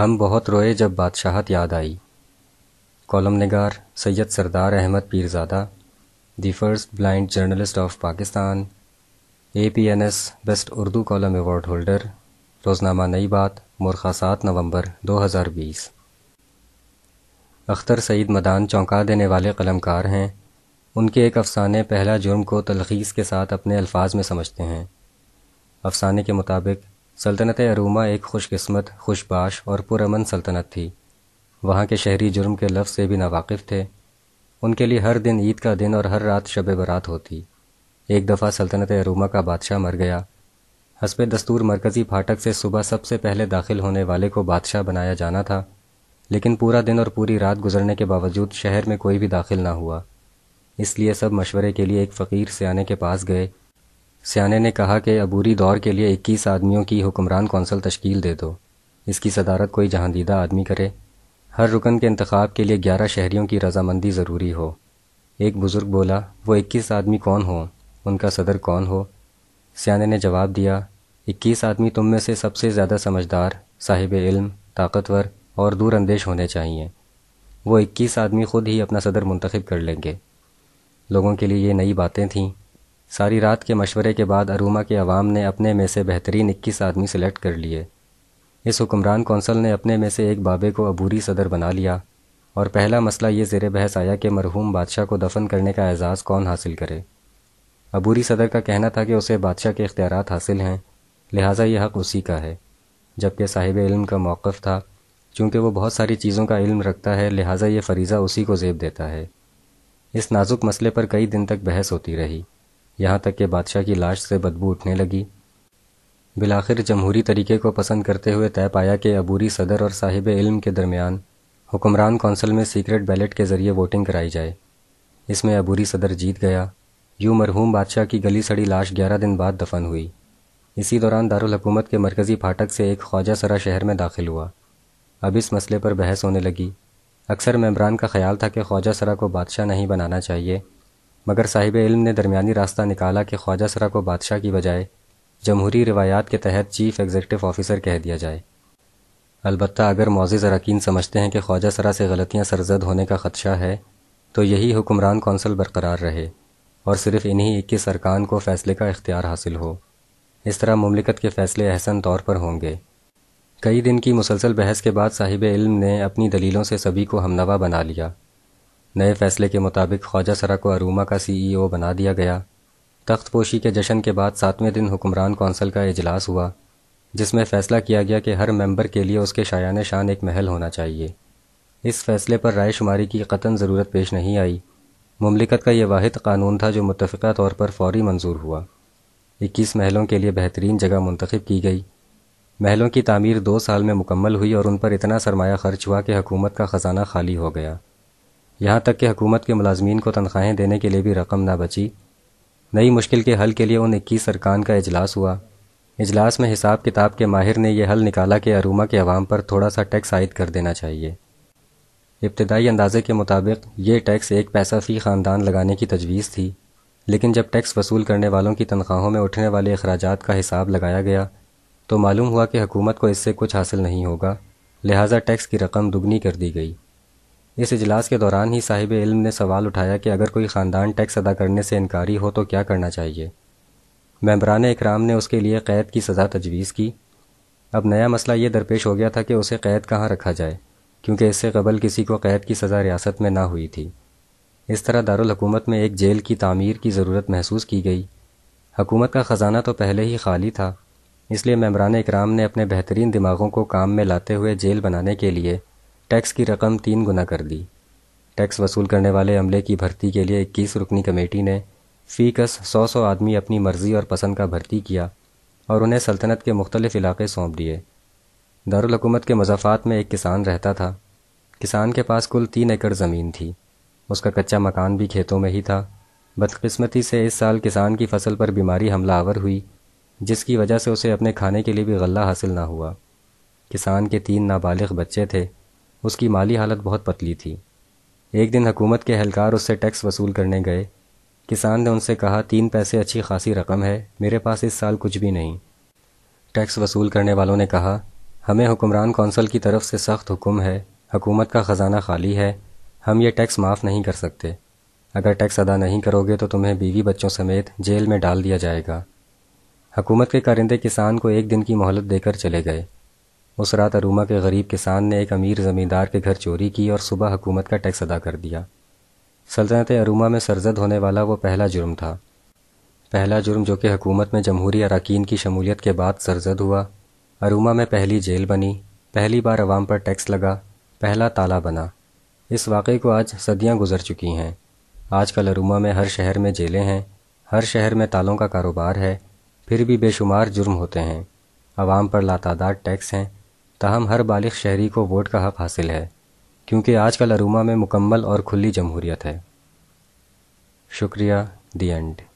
हम बहुत रोए जब बादशाहत याद आई कॉलम नगार Syed Sardar Ahmad Pirzada the first blind journalist of Pakistan A P N S best Urdu column award holder रोज़नामा नई बात मुरखा सात नवंबर 2020 अख्तर सईद मदान चौंका देने वाले कलमकार हैं उनके एक अफसाने पहला जुर्म को तलखीस के साथ अपने अल्फाज में समझते हैं अफसाने के मुताबिक सल्तनत अरूमा एक खुशकस्मत खुशबाश और पुरमन सल्तनत थी वहाँ के शहरी जुर्म के लफ्ज़ से भी नावाकिफ़ थे उनके लिए हर दिन ईद का दिन और हर रात शब बरात होती एक दफ़ा सल्तनत अरूमा का बादशाह मर गया हसब दस्तूर मरकज़ी फाटक से सुबह सबसे पहले दाखिल होने वाले को बादशाह बनाया जाना था लेकिन पूरा दिन और पूरी रात गुजरने के बावजूद शहर में कोई भी दाखिल ना हुआ इसलिए सब मशवरे के लिए एक फ़कीर से आने के पास गए सियाने ने कहा कि अबूरी दौर के लिए 21 आदमियों की हुक्मरान कौंसल तश्कील दे दो इसकी सदारत कोई जहांदीदा आदमी करे हर रुकन के इंतखाब के लिए 11 शहरीों की रजामंदी ज़रूरी हो एक बुज़ुर्ग बोला वो 21 आदमी कौन हो उनका सदर कौन हो सियाने ने जवाब दिया इक्कीस आदमी तुम में से सबसे ज़्यादा समझदार साहिब इल्म ताकतवर और दूरअंदेश होने चाहिए वो इक्कीस आदमी खुद ही अपना सदर मुंतखब कर लेंगे लोगों के लिए ये नई बातें थीं सारी रात के मशवरे के बाद अरूमा के अवाम ने अपने में से बेहतरीन इक्कीस आदमी सेलेक्ट कर लिए इस हुक्मरान कौंसल ने अपने में से एक बाबे को अबूरी सदर बना लिया और पहला मसला ये जेर बहस आया कि मरहूम बादशाह को दफन करने का एजाज़ कौन हासिल करे अबूरी सदर का कहना था कि उसे बादशाह के इख्तियार हासिल हैं लिहाजा ये हक़ उसी का है जबकि साहिब इल्म का मौक़ था चूँकि वह बहुत सारी चीज़ों का इल्म रखता है लिहाजा ये फरीज़ा उसी को जेब देता है इस नाजुक मसले पर कई दिन तक बहस होती रही यहाँ तक कि बादशाह की लाश से बदबू उठने लगी बिलाखिर जमहूरी तरीके को पसंद करते हुए तय पाया कि अबूरी सदर और साहिब इल्म के दरमियान हुक्मरान कौंसिल में सीक्रेट बैलेट के ज़रिए वोटिंग कराई जाए इसमें अबूरी सदर जीत गया यूँ मरहूम बादशाह की गली सड़ी लाश ग्यारह दिन बाद दफन हुई इसी दौरान दारकूमत के मरकज़ी फाटक से एक ख्वाजा सरा शहर में दाखिल हुआ अब इस मसले पर बहस होने लगी अक्सर मेम्बरान का ख्याल था कि ख्वाजा सरा को बादशाह नहीं बनाना चाहिए मगर साहिब इल्म ने दरमियानी रास्ता निकाला कि ख्वाजा सरा को बादशाह की बजाय जमहूरी रिवायात के तहत चीफ एग्जीक्यूटिव ऑफिसर कह दिया जाए अलबत् अगर मोज़ अरकान समझते हैं कि ख्वाजा सरा से गलतियाँ सरजद होने का खदशा है तो यही हुक्मरान कौंसल बरकरार रहे और सिर्फ इन्हीं इक्कीस अरकान को फ़ैसले का इख्तियार हासिल हो इस तरह ममलिकत के फ़ैसले अहसन तौर पर होंगे कई दिन की मुसलसल बहस के बाद साहिब इल्म ने अपनी दलीलों से सभी को हमनवा बना लिया नए फैसले के मुताबिक ख्वाजा सरा को अरूमा का सीईओ e बना दिया गया तख्तपोशी के जश्न के बाद सातवें दिन हुक्मरान कौंसल का इजलास हुआ जिसमें फ़ैसला किया गया कि हर मेंबर के लिए उसके शायान शान एक महल होना चाहिए इस फैसले पर राय शुमारी की कतन ज़रूरत पेश नहीं आई ममलिकत का यह वाद कानून था जो मुतफ़ा तौर पर फौरी मंजूर हुआ इक्कीस महलों के लिए बेहतरीन जगह मुंतखब की गई महलों की तामीर दो साल में मुकम्मल हुई और उन पर इतना सरमाया खर्च हुआ कि हकूमत का ख़जाना खाली हो गया यहाँ तक कि हुकूमत के मुलाजमीन को तनख्वाहें देने के लिए भी रकम ना बची नई मुश्किल के हल के लिए उन इक्कीस अरकान का अजलास हुआ अजलास में हिसाब किताब के माहिर ने यह हल निकाला कि अरूमा के अवाम पर थोड़ा सा टैक्स आयद कर देना चाहिए इब्तदाई अंदाजे के मुताबिक ये टैक्स एक पैसा फ़ी ख़ानदान लगाने की तजवीज़ थी लेकिन जब टैक्स वसूल करने वालों की तनख्वाहों में उठने वाले अखराज का हिसाब लगाया गया तो मालूम हुआ कि हुकूमत को इससे कुछ हासिल नहीं होगा लिहाजा टैक्स की रकम दुगनी कर दी गई इस इजलास के दौरान ही साहिब इल्म ने सवाल उठाया कि अगर कोई ख़ानदान टैक्स अदा करने से इनकारी हो तो क्या करना चाहिए मेम्बरान इकराम ने उसके लिए क़ैद की सज़ा तजवीज़ की अब नया मसला ये दरपेश हो गया था कि उसे क़ैद कहाँ रखा जाए क्योंकि इससे कबल किसी को क़ैद की सज़ा रियासत में ना हुई थी इस तरह दारकूमत में एक जेल की तामीर की ज़रूरत महसूस की गई हकूमत का ख़जाना तो पहले ही खाली था इसलिए मेम्बरान इकराम ने अपने बेहतरीन दिमागों को काम में लाते हुए जेल बनाने के लिए टैक्स की रकम तीन गुना कर दी टैक्स वसूल करने वाले अमले की भर्ती के लिए इक्कीस रुकनी कमेटी ने फ़ी कस सौ सौ आदमी अपनी मर्ज़ी और पसंद का भर्ती किया और उन्हें सल्तनत के मुख्तलिफ इलाके सौंप दिए दारकूमत के मजाफात में एक किसान रहता था किसान के पास कुल तीन एकड़ ज़मीन थी उसका कच्चा मकान भी खेतों में ही था बदकिस्मती से इस साल किसान की फसल पर बीमारी हमलावर हुई जिसकी वजह से उसे अपने खाने के लिए भी गल्ला हासिल ना हुआ किसान के तीन नाबालिग बच्चे थे उसकी माली हालत बहुत पतली थी एक दिन हुकूमत के एहलकार उससे टैक्स वसूल करने गए किसान ने उनसे कहा तीन पैसे अच्छी खासी रकम है मेरे पास इस साल कुछ भी नहीं टैक्स वसूल करने वालों ने कहा हमें हुक्मरान कौंसल की तरफ से सख्त हुक्म है हुकूमत का ख़जाना खाली है हम ये टैक्स माफ़ नहीं कर सकते अगर टैक्स अदा नहीं करोगे तो तुम्हें बीवी बच्चों समेत जेल में डाल दिया जाएगा हुकूमत के कारिंदे किसान को एक दिन की मोहलत देकर चले गए उस रात अरूमा के गरीब किसान ने एक अमीर ज़मींदार के घर चोरी की और सुबह हुकूमत का टैक्स अदा कर दिया सल्तनत अरूमा में सरजद होने वाला वो पहला जुर्म था पहला जुर्म जो कि हुकूमत में जमहूरी अरकान की शमूलियत के बाद सरजद हुआ अरूमा में पहली जेल बनी पहली बार अवाम पर टैक्स लगा पहला ताला बना इस वाक़े को आज सदियाँ गुजर चुकी हैं आजकल अरूमा में हर शहर में जेलें हैं हर शहर में तालों का कारोबार है फिर भी बेशुमार जुर्म होते हैं आवाम पर लातादार टैक्स हैं ताहम हर बालिग शहरी को वोट का हक हासिल है क्योंकि आजकल अरुमा में मुकम्मल और खुली जमहूरियत है शुक्रिया दी एंड